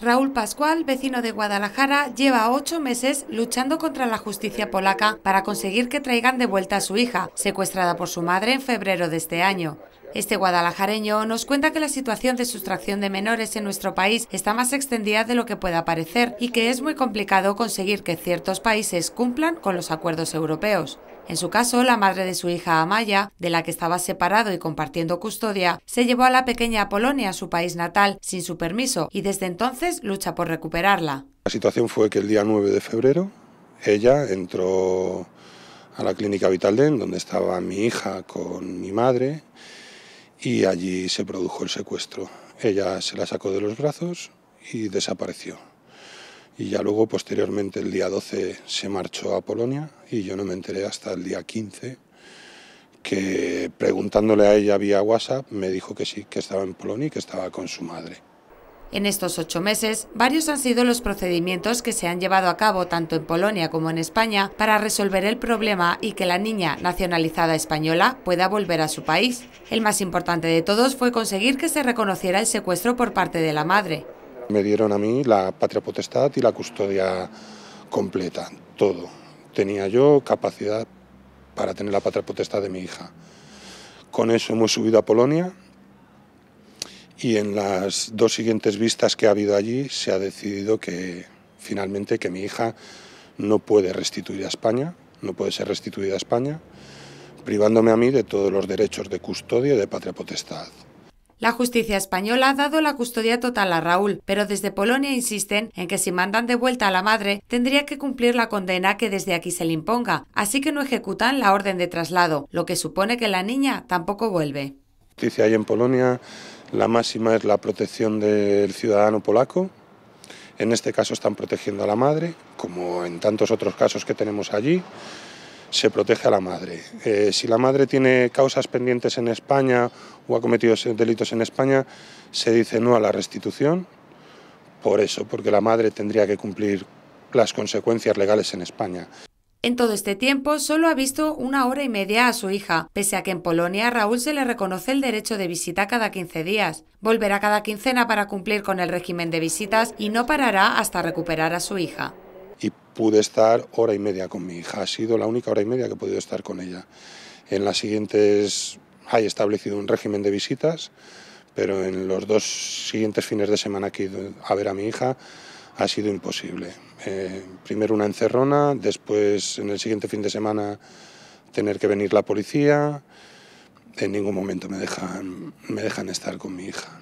Raúl Pascual, vecino de Guadalajara, lleva ocho meses luchando contra la justicia polaca para conseguir que traigan de vuelta a su hija, secuestrada por su madre en febrero de este año. Este guadalajareño nos cuenta que la situación de sustracción de menores en nuestro país está más extendida de lo que pueda parecer y que es muy complicado conseguir que ciertos países cumplan con los acuerdos europeos. En su caso, la madre de su hija Amaya, de la que estaba separado y compartiendo custodia, se llevó a la pequeña a Polonia, su país natal, sin su permiso y desde entonces lucha por recuperarla. La situación fue que el día 9 de febrero ella entró a la clínica Vitalden, donde estaba mi hija con mi madre, y allí se produjo el secuestro. Ella se la sacó de los brazos y desapareció y ya luego posteriormente el día 12 se marchó a Polonia y yo no me enteré hasta el día 15 que preguntándole a ella vía WhatsApp me dijo que sí, que estaba en Polonia y que estaba con su madre. En estos ocho meses, varios han sido los procedimientos que se han llevado a cabo tanto en Polonia como en España para resolver el problema y que la niña nacionalizada española pueda volver a su país. El más importante de todos fue conseguir que se reconociera el secuestro por parte de la madre. Me dieron a mí la patria potestad y la custodia completa, todo. Tenía yo capacidad para tener la patria potestad de mi hija. Con eso hemos subido a Polonia y en las dos siguientes vistas que ha habido allí se ha decidido que finalmente que mi hija no puede restituir a España, no puede ser restituida a España, privándome a mí de todos los derechos de custodia y de patria potestad. La justicia española ha dado la custodia total a Raúl, pero desde Polonia insisten en que si mandan de vuelta a la madre, tendría que cumplir la condena que desde aquí se le imponga, así que no ejecutan la orden de traslado, lo que supone que la niña tampoco vuelve. Justicia hay en Polonia, la máxima es la protección del ciudadano polaco. En este caso están protegiendo a la madre, como en tantos otros casos que tenemos allí se protege a la madre. Eh, si la madre tiene causas pendientes en España o ha cometido delitos en España, se dice no a la restitución por eso, porque la madre tendría que cumplir las consecuencias legales en España. En todo este tiempo solo ha visto una hora y media a su hija, pese a que en Polonia a Raúl se le reconoce el derecho de visita cada 15 días. Volverá cada quincena para cumplir con el régimen de visitas y no parará hasta recuperar a su hija pude estar hora y media con mi hija. Ha sido la única hora y media que he podido estar con ella. En las siguientes hay establecido un régimen de visitas, pero en los dos siguientes fines de semana que he ido a ver a mi hija ha sido imposible. Eh, primero una encerrona, después en el siguiente fin de semana tener que venir la policía. En ningún momento me dejan, me dejan estar con mi hija.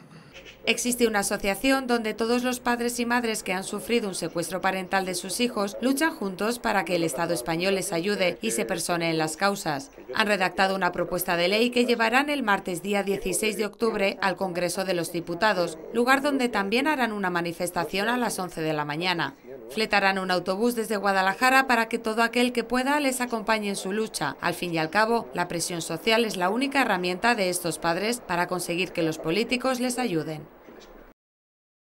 Existe una asociación donde todos los padres y madres que han sufrido un secuestro parental de sus hijos luchan juntos para que el Estado español les ayude y se persone en las causas. Han redactado una propuesta de ley que llevarán el martes día 16 de octubre al Congreso de los Diputados, lugar donde también harán una manifestación a las 11 de la mañana. Fletarán un autobús desde Guadalajara para que todo aquel que pueda les acompañe en su lucha. Al fin y al cabo, la presión social es la única herramienta de estos padres para conseguir que los políticos les ayuden.